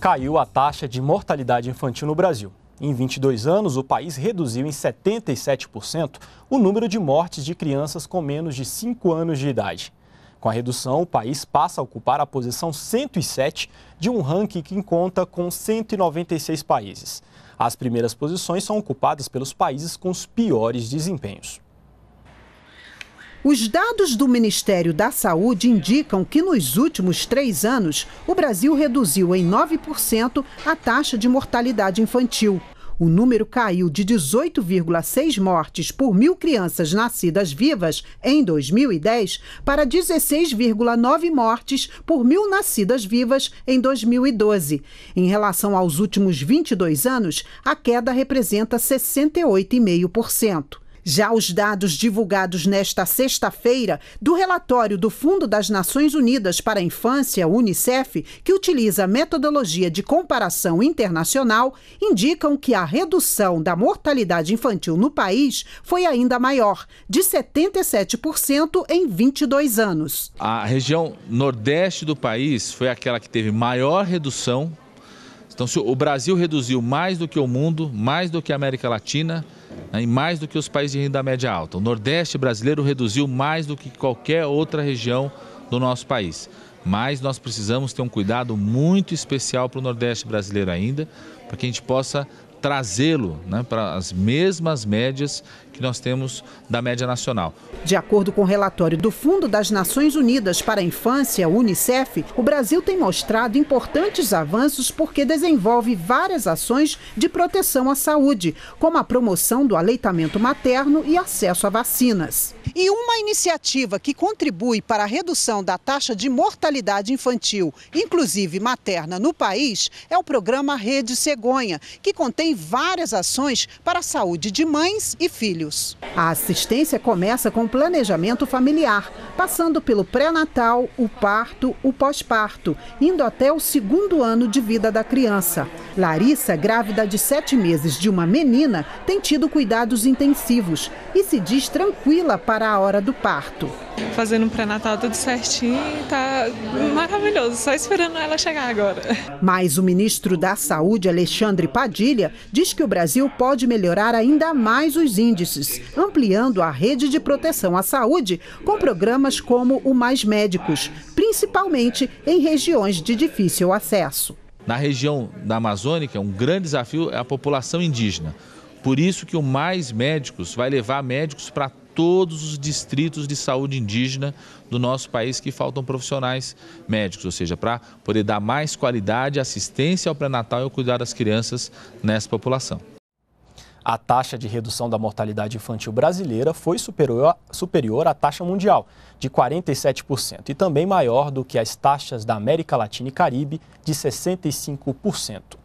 caiu a taxa de mortalidade infantil no Brasil. Em 22 anos, o país reduziu em 77% o número de mortes de crianças com menos de 5 anos de idade. Com a redução, o país passa a ocupar a posição 107 de um ranking que conta com 196 países. As primeiras posições são ocupadas pelos países com os piores desempenhos. Os dados do Ministério da Saúde indicam que nos últimos três anos, o Brasil reduziu em 9% a taxa de mortalidade infantil. O número caiu de 18,6 mortes por mil crianças nascidas vivas em 2010 para 16,9 mortes por mil nascidas vivas em 2012. Em relação aos últimos 22 anos, a queda representa 68,5%. Já os dados divulgados nesta sexta-feira do relatório do Fundo das Nações Unidas para a Infância, UNICEF, que utiliza metodologia de comparação internacional, indicam que a redução da mortalidade infantil no país foi ainda maior, de 77% em 22 anos. A região nordeste do país foi aquela que teve maior redução. Então, se o Brasil reduziu mais do que o mundo, mais do que a América Latina, né, em mais do que os países de renda média alta. O Nordeste brasileiro reduziu mais do que qualquer outra região do nosso país. Mas nós precisamos ter um cuidado muito especial para o Nordeste brasileiro ainda, para que a gente possa trazê-lo né, para as mesmas médias que nós temos da média nacional. De acordo com o relatório do Fundo das Nações Unidas para a Infância, Unicef, o Brasil tem mostrado importantes avanços porque desenvolve várias ações de proteção à saúde, como a promoção do aleitamento materno e acesso a vacinas. E uma iniciativa que contribui para a redução da taxa de mortalidade infantil, inclusive materna, no país é o programa Rede Cegonha, que contém várias ações para a saúde de mães e filhos. A assistência começa com planejamento familiar, passando pelo pré-natal, o parto, o pós-parto, indo até o segundo ano de vida da criança. Larissa, grávida de sete meses de uma menina, tem tido cuidados intensivos e se diz tranquila para a hora do parto. Fazendo um pré-natal tudo certinho, tá maravilhoso, só esperando ela chegar agora. Mas o ministro da Saúde, Alexandre Padilha, diz que o Brasil pode melhorar ainda mais os índices, ampliando a rede de proteção à saúde com programas como o Mais Médicos, principalmente em regiões de difícil acesso. Na região da Amazônica, um grande desafio é a população indígena. Por isso que o Mais Médicos vai levar médicos para todos os distritos de saúde indígena do nosso país que faltam profissionais médicos, ou seja, para poder dar mais qualidade, assistência ao pré-natal e ao cuidar das crianças nessa população. A taxa de redução da mortalidade infantil brasileira foi superior, superior à taxa mundial, de 47%, e também maior do que as taxas da América Latina e Caribe, de 65%.